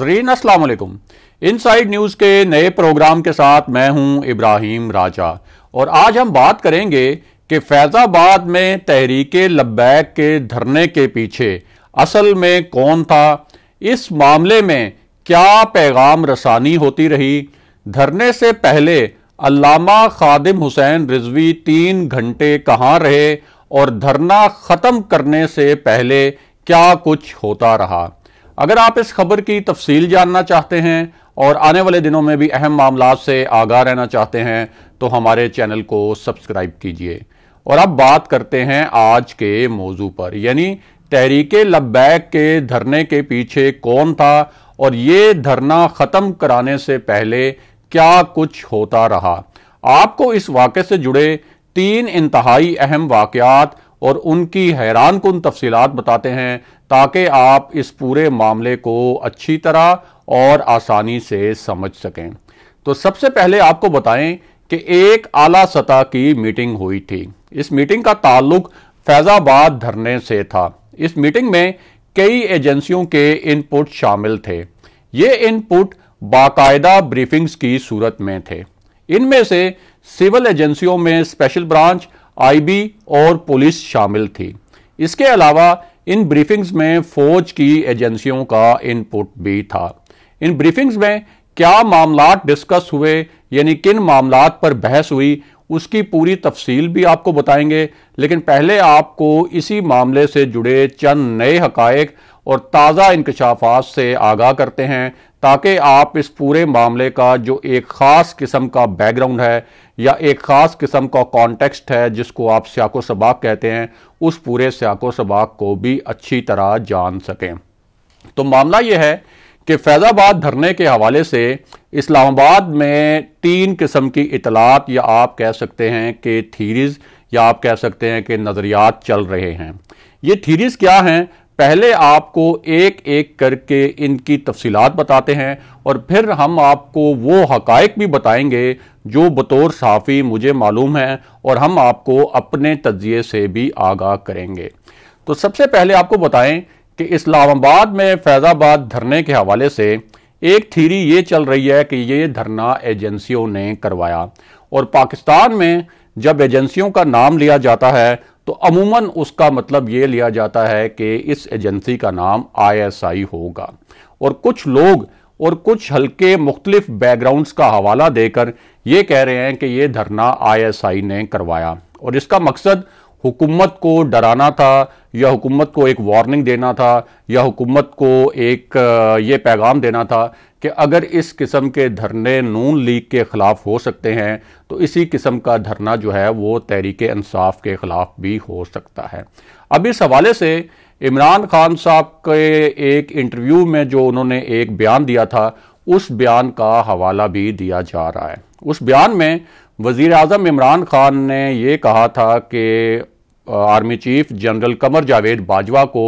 नाजरीन असलकुम side news के नए प्रोग्राम के साथ मैं हूं इब्राहिम राजा और आज हम बात करेंगे कि फैज़ाबाद में तहरीक लब्बैक के धरने के पीछे असल में कौन था इस मामले में क्या पैगाम रसानी होती रही धरने से पहले अलामा खादिम हुसैन रिजवी तीन घंटे कहाँ रहे और धरना ख़त्म करने से पहले क्या कुछ होता रहा अगर आप इस खबर की तफसील जानना चाहते हैं और आने वाले दिनों में भी अहम मामला से आगाह रहना चाहते हैं तो हमारे चैनल को सब्सक्राइब कीजिए और अब बात करते हैं आज के मौजू पर यानी तहरीक लब्बैक के धरने के पीछे कौन था और ये धरना ख़त्म कराने से पहले क्या कुछ होता रहा आपको इस वाक्य से जुड़े तीन इंतहाई अहम वाकत और उनकी हैरान कन तफसीत बताते हैं ताकि आप इस पूरे मामले को अच्छी तरह और आसानी से समझ सकें तो सबसे पहले आपको बताएं कि एक आला सतह की मीटिंग हुई थी इस मीटिंग का ताल्लुक फैज़ाबाद धरने से था इस मीटिंग में कई एजेंसियों के इनपुट शामिल थे ये इनपुट बाकायदा ब्रीफिंग्स की सूरत में थे इनमें से सिविल एजेंसियों में स्पेशल ब्रांच आईबी और पुलिस शामिल थी इसके अलावा इन ब्रीफिंग्स में फौज की एजेंसियों का इनपुट भी था इन ब्रीफिंग्स में क्या मामला डिस्कस हुए यानी किन मामला पर बहस हुई उसकी पूरी तफसील भी आपको बताएंगे लेकिन पहले आपको इसी मामले से जुड़े चंद नए हकायक और ताज़ा इंकशाफात से आगाह करते हैं ताकि आप इस पूरे मामले का जो एक ख़ास किस्म का बैकग्राउंड है या एक ख़ास किस्म का कॉन्टेक्स्ट है जिसको आप स्याको सबाक कहते हैं उस पूरे स्याको सबाक को भी अच्छी तरह जान सकें तो मामला यह है कि फैज़ाबाद धरने के हवाले से इस्लामाबाद में तीन किस्म की इतलात या आप कह सकते हैं कि थीरीज़ या आप कह सकते हैं कि नज़रियात चल रहे हैं ये थीरीज़ क्या हैं पहले आपको एक एक करके इनकी तफसीलात बताते हैं और फिर हम आपको वो हकायक भी बताएंगे जो बतौर साफ़ी मुझे मालूम है और हम आपको अपने तजिए से भी आगाह करेंगे तो सबसे पहले आपको बताएं कि इस्लामाबाद में फैज़ाबाद धरने के हवाले से एक थीरी ये चल रही है कि ये धरना एजेंसियों ने करवाया और पाकिस्तान में जब एजेंसियों का नाम लिया जाता है तो अमूमन उसका मतलब ये लिया जाता है कि इस एजेंसी का नाम आईएसआई होगा और कुछ लोग और कुछ हल्के मुख्तलिफ बैकग्राउंड्स का हवाला देकर ये कह रहे हैं कि ये धरना आईएसआई ने करवाया और इसका मकसद हुकूमत को डराना था या हुकूमत को एक वार्निंग देना था या हुकूमत को एक ये पैगाम देना था कि अगर इस किस्म के धरने नून लीग के ख़िलाफ़ हो सकते हैं तो इसी किस्म का धरना जो है वो तहरीक इंसाफ के ख़िलाफ़ भी हो सकता है अब इस हवाले से इमरान खान साहब के एक इंटरव्यू में जो उन्होंने एक बयान दिया था उस बयान का हवाला भी दिया जा रहा है उस बयान में वजीर अजम इमरान ख़ान ने यह कहा था कि army chief general Qamar Javed Bajwa को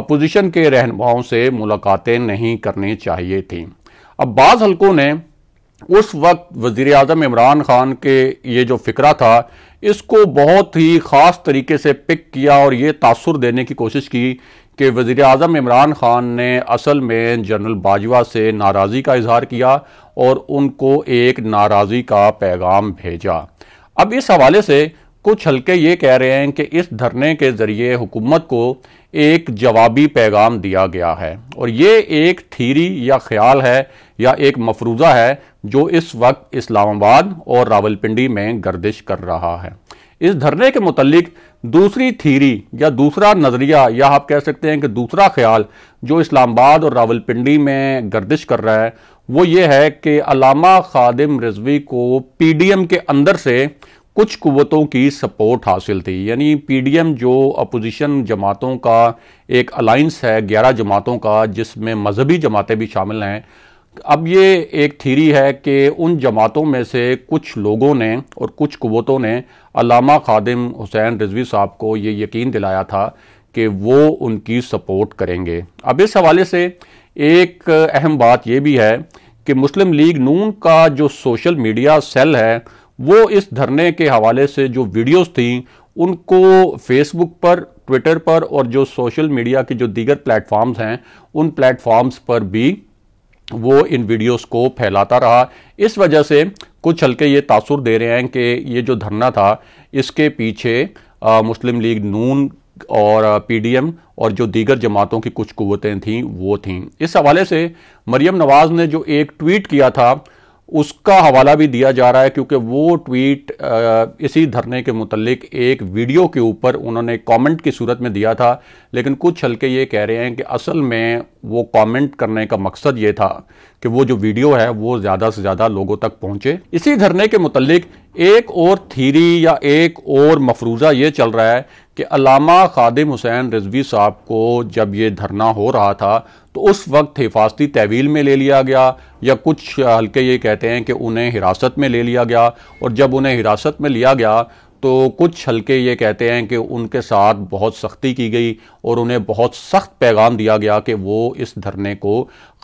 अपोजिशन के रहनुमाओं से मुलाकातें नहीं करनी चाहिए थी अब बाज़ हल्कों ने उस वक्त वजीर अजम इमरान ख़ान के ये जो फ़िक्रा था इसको बहुत ही ख़ास तरीके से पिक किया और ये तासर देने की कोशिश की कि वज़ी अजम इमरान ख़ान ने असल में जनरल बाजवा से नाराजी का इजहार किया और उनको एक नाराजी का पैगाम भेजा अब इस हवाले से कुछ हल्के ये कह रहे हैं कि इस धरने के ज़रिए हुकूमत को एक जवाबी पैगाम दिया गया है और ये एक थीरी या ख्याल है या एक मफरूज़ा है जो इस वक्त इस्लामाबाद और रावलपिंडी में गर्दिश कर रहा है इस धरने के मतलब दूसरी थीरी या दूसरा नज़रिया या आप कह सकते हैं कि दूसरा ख्याल जो इस्लामाबाद और रावलपिंडी में गर्दिश कर रहा है वो ये है कि अलामा खादिम रिजवी को पीडीएम के अंदर से कुछ कुतों की सपोर्ट हासिल थी यानी पीडीएम जो अपोजिशन जमातों का एक अलाइंस है ग्यारह जमातों का जिसमें मजहबी जमातें भी शामिल हैं अब ये एक थीरी है कि उन जमातों में से कुछ लोगों ने और कुछ कुवतों ने अलामा खादिम हुसैन रिजवी साहब को ये यकीन दिलाया था कि वो उनकी सपोर्ट करेंगे अब इस हवाले से एक अहम बात यह भी है कि मुस्लिम लीग नून का जो सोशल मीडिया सेल है वो इस धरने के हवाले से जो वीडियोस थी उनको फेसबुक पर ट्विटर पर और जो सोशल मीडिया के जो दीगर प्लेटफॉर्म्स हैं उन प्लेटफॉर्म्स पर भी वो इन वीडियोस को फैलाता रहा इस वजह से कुछ हल्के ये तासुर दे रहे हैं कि ये जो धरना था इसके पीछे आ, मुस्लिम लीग नून और पीडीएम और जो दीगर जमातों की कुछ कुतें थीं वो थीं इस हवाले से मरियम नवाज़ ने जो एक ट्वीट किया था उसका हवाला भी दिया जा रहा है क्योंकि वो ट्वीट इसी धरने के मुतलिक एक वीडियो के ऊपर उन्होंने कमेंट की सूरत में दिया था लेकिन कुछ हल्के ये कह रहे हैं कि असल में वो कमेंट करने का मकसद ये था कि वो जो वीडियो है वो ज़्यादा से ज़्यादा लोगों तक पहुँचे इसी धरने के मुतलिक एक और थीरी या एक और मफरूज़ा ये चल रहा है कि अलामा खादिम हुसैन रिजवी साहब को जब ये धरना हो रहा था तो उस वक्त हिफाजती तहवील में ले लिया गया या कुछ हल्के ये कहते हैं कि उन्हें हिरासत में ले लिया गया और जब उन्हें हिरासत में लिया गया तो कुछ हल्के ये कहते हैं कि उनके साथ बहुत सख्ती की गई और उन्हें बहुत सख्त पैगाम दिया गया कि वो इस धरने को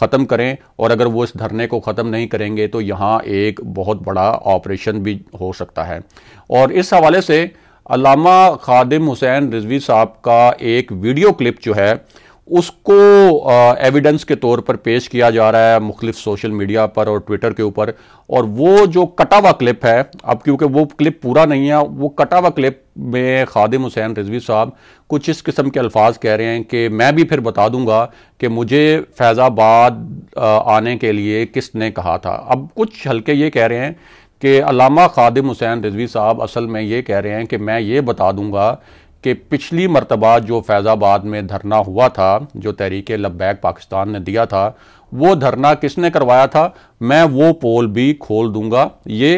ख़त्म करें और अगर वो इस धरने को ख़त्म नहीं करेंगे तो यहाँ एक बहुत बड़ा ऑपरेशन भी हो सकता है और इस हवाले से अलामा खादिम हुसैन रिजवी साहब का एक वीडियो क्लिप जो है उसको एविडेंस के तौर पर पेश किया जा रहा है मुख्तफ सोशल मीडिया पर और ट्विटर के ऊपर और वो जो कटा हुआ क्लिप है अब क्योंकि वो क्लिप पूरा नहीं है वो कटा हुआ क्लिप में खादिम हुसैन रिजवी साहब कुछ इस किस्म के अल्फाज कह रहे हैं कि मैं भी फिर बता दूंगा कि मुझे फैज़ाबाद आने के लिए किसने कहा था अब कुछ हल्के ये कह रहे हैं कि अलामा खादिम हुसैन रिजवी साहब असल में ये कह रहे हैं कि मैं ये बता दूंगा कि पिछली मरतबा जो फैज़ाबाद में धरना हुआ था जो तहरीक लब्बैक पाकिस्तान ने दिया था वो धरना किसने करवाया था मैं वो पोल भी खोल दूंगा ये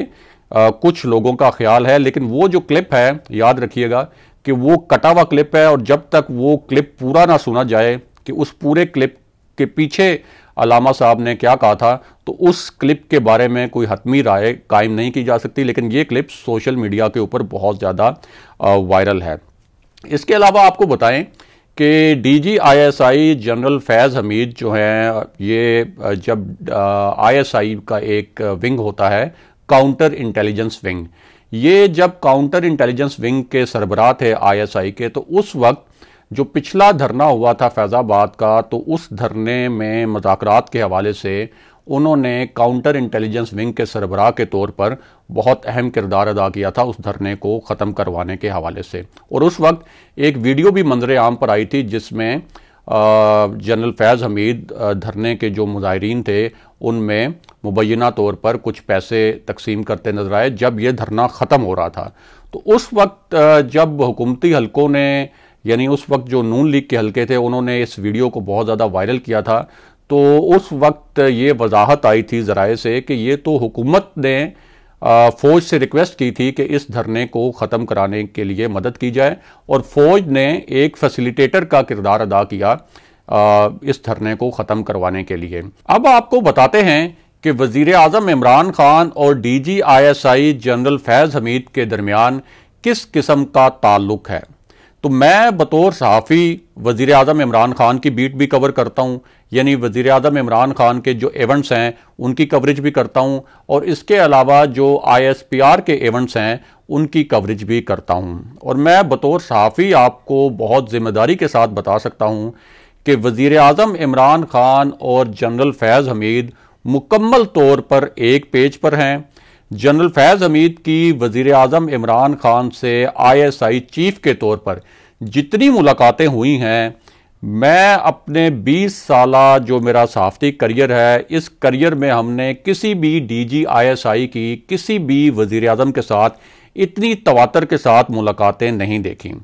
आ, कुछ लोगों का ख्याल है लेकिन वो जो क्लिप है याद रखिएगा कि वो कटा हुआ क्लिप है और जब तक वो क्लिप पूरा ना सुना जाए कि उस पूरे क्लिप के पीछे अलामा साहब ने क्या कहा था तो उस क्लिप के बारे में कोई हतमी राय कायम नहीं की जा सकती लेकिन ये क्लिप सोशल मीडिया के ऊपर बहुत ज़्यादा वायरल है इसके अलावा आपको बताएं कि डीजीआईएसआई जनरल फैज़ हमीद जो हैं ये जब आईएसआई का एक विंग होता है काउंटर इंटेलिजेंस विंग ये जब काउंटर इंटेलिजेंस विंग के सरबराह थे आईएसआई के तो उस वक्त जो पिछला धरना हुआ था फैज़ाबाद का तो उस धरने में मजाक के हवाले से उन्होंने काउंटर इंटेलिजेंस विंग के सरबराह के तौर पर बहुत अहम किरदार अदा किया था उस धरने को ख़त्म करवाने के हवाले से और उस वक्त एक वीडियो भी मंजर आम पर आई थी जिसमें जनरल फैज़ हमीद धरने के जो मुजाहरीन थे उनमें मुबैना तौर पर कुछ पैसे तकसीम करते नजर आए जब यह धरना ख़त्म हो रहा था तो उस वक्त जब हुकूमती हलकों ने यानी उस वक्त जो नून लीग के हल्के थे उन्होंने इस वीडियो को बहुत ज़्यादा वायरल किया था तो उस वक्त ये वजाहत आई थी ज़राए से कि ये तो हुकूमत ने फ़ौज से रिक्वेस्ट की थी कि इस धरने को ख़त्म कराने के लिए मदद की जाए और फ़ौज ने एक फैसिलिटेटर का किरदार अदा किया इस धरने को ख़त्म करवाने के लिए अब आपको बताते हैं कि वजीर अजम इमरान खान और D G I S I general Faiz Hameed के दरमियान किस किस्म का ताल्लुक है तो मैं बतौर सहाफ़ी वज़ी अजम इमरान ख़ान की बीट भी कवर करता हूँ यानी वज़ी अजम इमरान ख़ान के जो एवंट्स हैं उनकी कवरेज भी करता हूँ और इसके अलावा जो आई एस पी आर के एवेंट्स हैं उनकी कवरेज भी करता हूँ और मैं बतौर सहाफ़ी आपको बहुत ज़िम्मेदारी के साथ बता सकता हूँ कि वज़ी अजम इमरान ख़ान और जनरल फैज़ हमीद मुकम्मल तौर पर एक पेज पर हैं जनरल फैज़ हमीद की वजीर अजम इमरान खान से आईएसआई चीफ के तौर पर जितनी मुलाकातें हुई हैं मैं अपने 20 साल जो मेरा सहाफ़ती करियर है इस करियर में हमने किसी भी एस आई की किसी भी वजीर अजम के साथ इतनी तवातर के साथ मुलाकातें नहीं देखी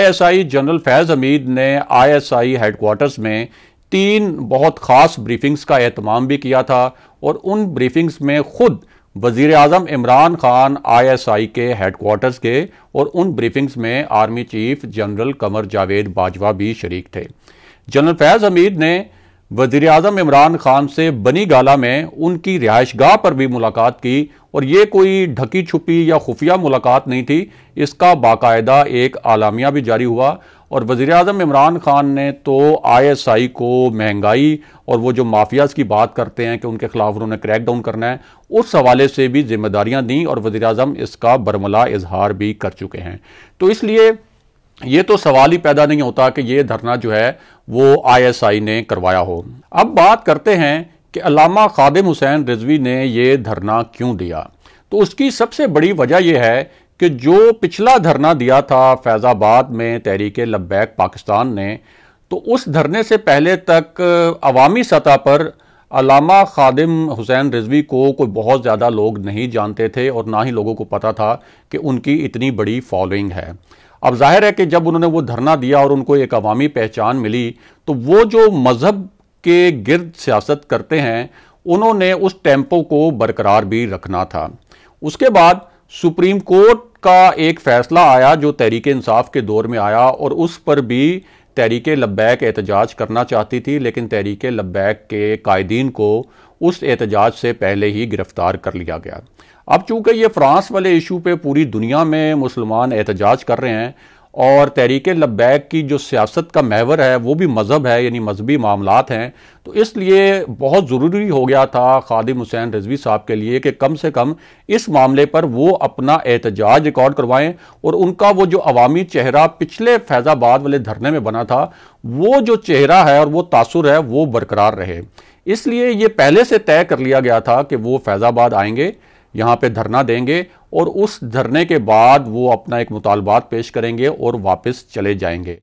S I general Faiz Hameed ने आईएसआई हेडकोार्टर्स में तीन बहुत ख़ास ब्रीफिंग्स का अहतमाम भी किया था और उन ब्रीफिंग्स में ख़ुद वजीर अजम इमरान खान आईएसआई के हेडक्वार्टर्स के और उन ब्रीफिंग्स में army chief general Qamar Javed Bajwa भी शरीक थे जनरल फैज़ हमीद ने वजीर अजम इमरान खान से बनी गाला में उनकी गाह पर भी मुलाकात की और ये कोई ढकी छुपी या खुफिया मुलाकात नहीं थी इसका बाकायदा एक आलामिया भी जारी हुआ और वज़ी अजम इमरान ख़ान ने तो आई एस आई को महंगाई और वो जो माफियाज़ की बात करते हैं कि उनके ख़िलाफ़ उन्होंने क्रैक डाउन करना है उस हवाले से भी जिम्मेदारियां दी और वज़ी अजम इसका बरमला इजहार भी कर चुके हैं तो इसलिए ये तो सवाल ही पैदा नहीं होता कि ये धरना जो है वो आई एस आई ने करवाया हो अब बात करते हैं कि अलामा खादिम हुसैन रिजवी ने ये धरना क्यों दिया तो उसकी सबसे बड़ी वजह यह है कि जो पिछला धरना दिया था फैज़ाबाद में तहरीक लब्बैक पाकिस्तान ने तो उस धरने से पहले तक अवामी सतह पर अलामा खादिम हुसैन रिजवी को कोई बहुत ज़्यादा लोग नहीं जानते थे और ना ही लोगों को पता था कि उनकी इतनी बड़ी फॉलोइंग है अब जाहिर है कि जब उन्होंने वो धरना दिया और उनको एक अवामी पहचान मिली तो वो जो मज़हब के गिरद सियासत करते हैं उन्होंने उस टेम्पो को बरकरार भी रखना था उसके बाद सुप्रीम कोर्ट का एक फैसला आया जो तहरीक इंसाफ के दौर में आया और उस पर भी तहरीक लब्बैक एहतजाज करना चाहती थी लेकिन तहरीक लब्बैक के कायदीन को उस एहतजाज से पहले ही गिरफ्तार कर लिया गया अब चूंकि ये फ्रांस वाले इशू पे पूरी दुनिया में मुसलमान एहतजाज कर रहे हैं और तहरीक लब्बैक की जो सियासत का महवर है वो भी मज़हब है यानी मजहबी मामला हैं तो इसलिए बहुत ज़रूरी हो गया था खादिम हुसैन रजवी साहब के लिए कि कम से कम इस मामले पर वो अपना एहतजाज रिकॉर्ड करवाएं और उनका वो जो अवामी चेहरा पिछले फैज़ाबाद वाले धरने में बना था वो जो चेहरा है और वो तासुर है वो बरकरार रहे इसलिए ये पहले से तय कर लिया गया था कि वो फैज़ाबाद आएंगे यहाँ पे धरना देंगे और उस धरने के बाद वो अपना एक मुतालबात पेश करेंगे और वापस चले जाएंगे